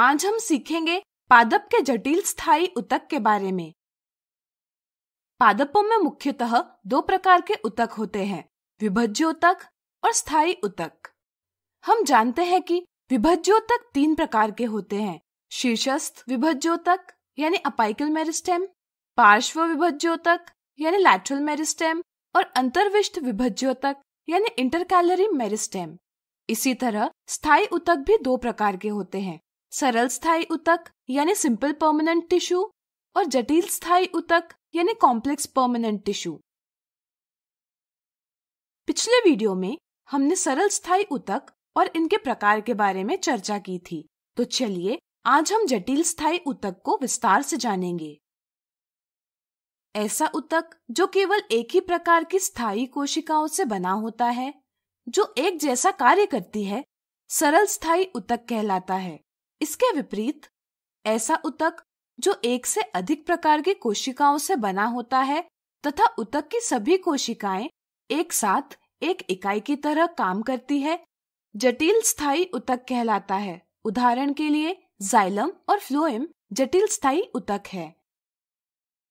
आज हम सीखेंगे पादप के जटिल स्थायी उतक के बारे में पादपों में मुख्यतः दो प्रकार के उतक होते हैं विभज्योतक और स्थायी उतक हम जानते हैं कि विभज्योतक तीन प्रकार के होते हैं शीर्षस्थ विभज्योतक यानी अपाइकल मेरिस्टेम पार्श्व विभज्योतक यानी लैटरल मेरिस्टेम और अंतर्विष्ट विभज्योतक यानी इंटरकैलरी मेरिस्टेम इसी तरह स्थायी उतक भी दो प्रकार के होते हैं सरल स्थायी उतक यानी सिंपल परमानेंट टिश्यू और जटिल स्थायी उतक यानी कॉम्प्लेक्स परमानेंट टिश्यू पिछले वीडियो में हमने सरल स्थायी उतक और इनके प्रकार के बारे में चर्चा की थी तो चलिए आज हम जटिल स्थायी उतक को विस्तार से जानेंगे ऐसा उतक जो केवल एक ही प्रकार की स्थायी कोशिकाओं से बना होता है जो एक जैसा कार्य करती है सरल स्थायी उतक कहलाता है इसके विपरीत ऐसा उतक जो एक से अधिक प्रकार की कोशिकाओं से बना होता है तथा उतक की सभी कोशिकाएं एक साथ एक इकाई की तरह काम करती है जटिल स्थायी उतक कहलाता है उदाहरण के लिए जाइलम और फ्लोएम जटिल स्थायी उतक है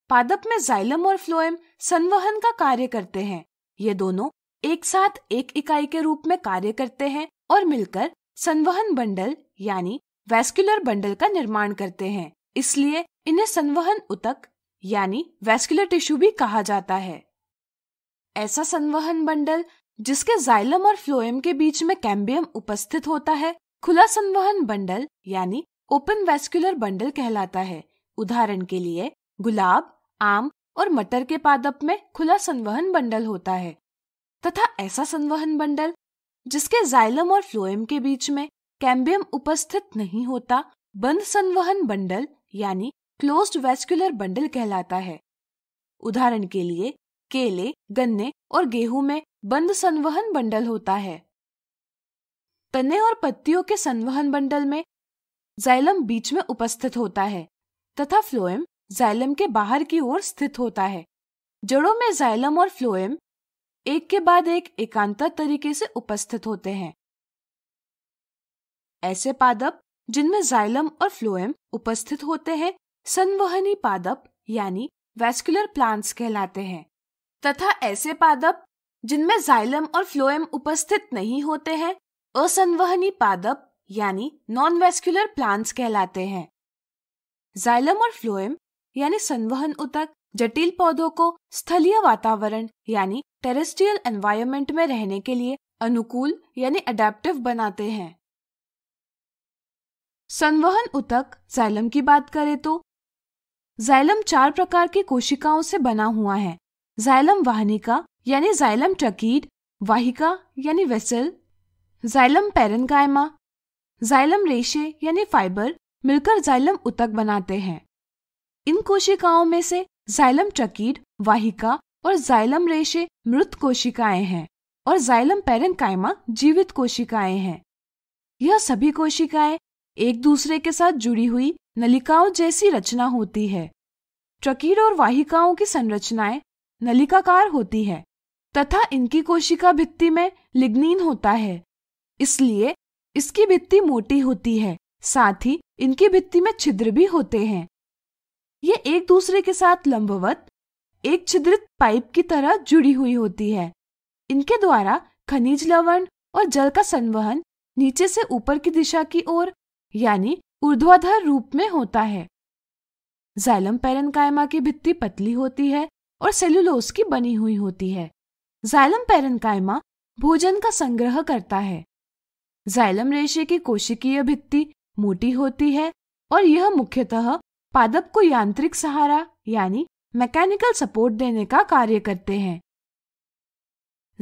पादप में जाइलम और फ्लोएम संवहन का कार्य करते हैं ये दोनों एक साथ एक इकाई के रूप में कार्य करते हैं और मिलकर संवहन बंडल यानी वैस्कुलर बंडल का निर्माण करते हैं इसलिए इन्हें संवहन उतक यानी वैस्कुलर टिश्यू भी कहा जाता है ऐसा संवहन बंडल जिसके जाइलम और फ्लोएम के बीच में कैम्बियम उपस्थित होता है खुला संवहन बंडल यानी ओपन वैस्कुलर बंडल कहलाता है उदाहरण के लिए गुलाब आम और मटर के पादप में खुला संवहन बंडल होता है तथा ऐसा संवहन बंडल जिसके जाइलम और फ्लोएम के बीच में कैम्बियम उपस्थित नहीं होता बंद संवहन बंडल यानी क्लोज्ड वेस्कुलर बंडल कहलाता है उदाहरण के लिए केले गन्ने और गेहूं में बंद संवहन बंडल होता है तने और पत्तियों के संवहन बंडल में जाइलम बीच में उपस्थित होता है तथा फ्लोएम जाइलम के बाहर की ओर स्थित होता है जड़ों में जाइलम और फ्लोएम एक के बाद एक एकांतर तरीके से उपस्थित होते हैं ऐसे पादप जिनमें जाइलम और फ्लोएम उपस्थित होते हैं संवहनी पादप यानी वेस्कुलर प्लांट्स कहलाते हैं तथा ऐसे पादप जिनमें जाइलम और फ्लोएम उपस्थित नहीं होते हैं असंवहनी पादप यानी नॉन वेस्कुलर प्लांट्स कहलाते हैं जाइलम और फ्लोएम यानी संवहन उतक जटिल पौधों को स्थलीय वातावरण यानी टेरेस्ट्रियल एनवायरमेंट में रहने के लिए अनुकूल यानी अडेप्टिव बनाते हैं संवहन उतक जाइलम की बात करें तो जाइलम चार प्रकार की कोशिकाओं से बना हुआ है जाइलम वाहनिका यानी जाइलम ट्रकीड वाहिका यानी वेसल जाइलम पेरनकायमा जाइलम रेशे यानी फाइबर मिलकर जाइलम उतक बनाते हैं इन कोशिकाओं में से जाइलम ट्रकीड वाहिका और जाइलम रेशे मृत कोशिकाएं हैं और जाइलम कायमा जीवित कोशिकाएं हैं यह सभी कोशिकाएं एक दूसरे के साथ जुड़ी हुई नलिकाओं जैसी रचना होती है ट्रकीड और वाहिकाओं की संरचनाएं नलिकाकार होती है तथा इनकी कोशिका भित्ति में लिग्निन होता है इसलिए इसकी भित्ति मोटी होती है साथ ही इनकी भित्ति में छिद्र भी होते हैं ये एक दूसरे के साथ लंबवत एक छिद्रित पाइप की तरह जुड़ी हुई होती है इनके द्वारा खनिज लवण और जल का संवहन नीचे से ऊपर की दिशा की ओर यानी ऊर्ध्वाधर रूप में होता है जाइलम पेरनकायमा की भित्ति पतली होती है और सेलुलोस की बनी हुई होती है जाइलम पेरनकायमा भोजन का संग्रह करता है जाइलम रेशे की कोशिकीय भित्ति मोटी होती है और यह मुख्यतः पादप को यांत्रिक सहारा यानी मैकेनिकल सपोर्ट देने का कार्य करते हैं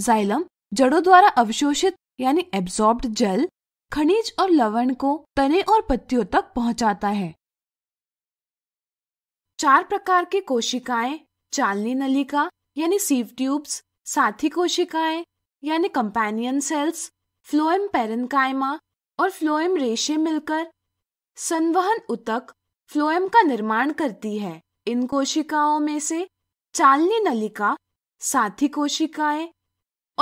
जाइलम जड़ों द्वारा अवशोषित यानी एब्जॉर्ब्ड जल खनिज और लवण को तने और पत्तियों तक पहुंचाता है चार प्रकार की कोशिकाएं चालनी नलिका यानी सीव ट्यूब्स साथी कोशिकाएं यानी कंपेनियन सेल्स फ्लोएम पेरनकाइमा और फ्लोएम रेशे मिलकर संवहन उतक फ्लोएम का निर्माण करती है इन कोशिकाओं में से चालनी नलिका साथी कोशिकाएं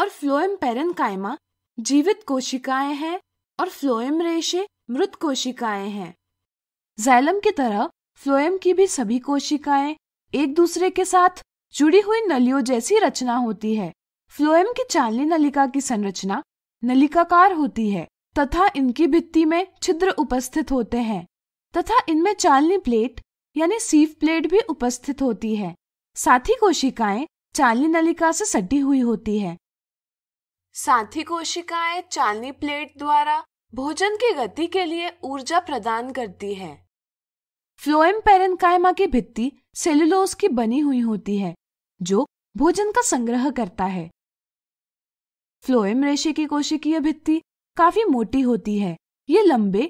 और फ्लोएम पेरनकाइमा जीवित कोशिकाएं हैं और फ्लोएम रेशे मृत कोशिकाएं हैं जाइलम की तरह फ्लोएम की भी सभी कोशिकाएं एक दूसरे के साथ जुड़ी हुई नलियों जैसी रचना होती है फ्लोएम की चालनी नलिका की संरचना नलिकाकार होती है तथा इनकी भित्ति में छिद्र उपस्थित होते हैं तथा इनमें चालनी प्लेट यानी सीफ प्लेट भी उपस्थित होती है साथ ही कोशिकाएं चालनी नलिका से सटी हुई होती है साथी कोशिकाएं चांदी प्लेट द्वारा भोजन की गति के लिए ऊर्जा प्रदान करती है फ्लोएम पेरेन्काइमा की भित्ति सेलुलोज की बनी हुई होती है जो भोजन का संग्रह करता है फ्लोएम रेशे की कोशिकीय भित्ति काफी मोटी होती है ये लंबे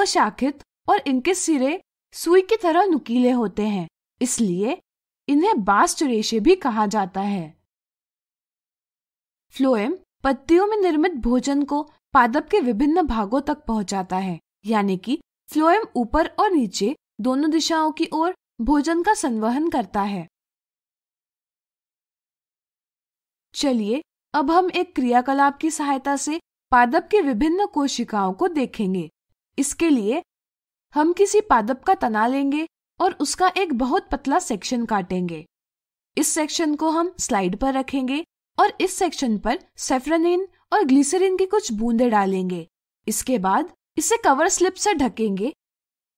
अशाखित और इनके सिरे सुई की तरह नुकीले होते हैं इसलिए इन्हें बास्ट रेशे भी कहा जाता है फ्लोएम पत्तियों में निर्मित भोजन को पादप के विभिन्न भागों तक पहुंचाता है यानी कि फ्लोएम ऊपर और नीचे दोनों दिशाओं की ओर भोजन का संवहन करता है चलिए अब हम एक क्रियाकलाप की सहायता से पादप के विभिन्न कोशिकाओं को देखेंगे इसके लिए हम किसी पादप का तना लेंगे और उसका एक बहुत पतला सेक्शन काटेंगे इस सेक्शन को हम स्लाइड पर रखेंगे और इस सेक्शन पर सेफ्रनिन और ग्लिसरीन की कुछ बूंदे डालेंगे इसके बाद इसे कवर स्लिप से ढकेंगे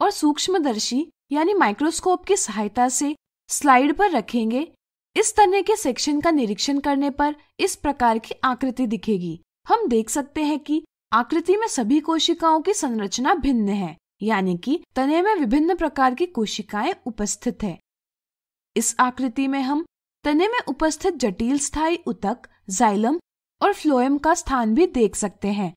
और सूक्ष्मदर्शी यानी माइक्रोस्कोप की सहायता से स्लाइड पर रखेंगे इस तरह के सेक्शन का निरीक्षण करने पर इस प्रकार की आकृति दिखेगी हम देख सकते हैं कि आकृति में सभी कोशिकाओं की संरचना भिन्न है यानी कि तने में विभिन्न प्रकार की कोशिकाएं उपस्थित है इस आकृति में हम तने में उपस्थित जटिल स्थायी उतक जाइलम और फ्लोएम का स्थान भी देख सकते हैं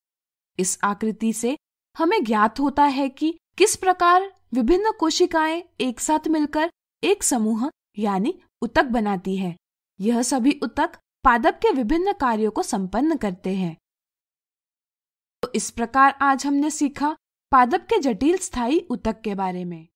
इस आकृति से हमें ज्ञात होता है कि किस प्रकार विभिन्न कोशिकाएं एक साथ मिलकर एक समूह यानी उतक बनाती है यह सभी उतक पादप के विभिन्न कार्यों को संपन्न करते हैं तो इस प्रकार आज हमने सीखा पादप के जटिल स्थायी उतक के बारे में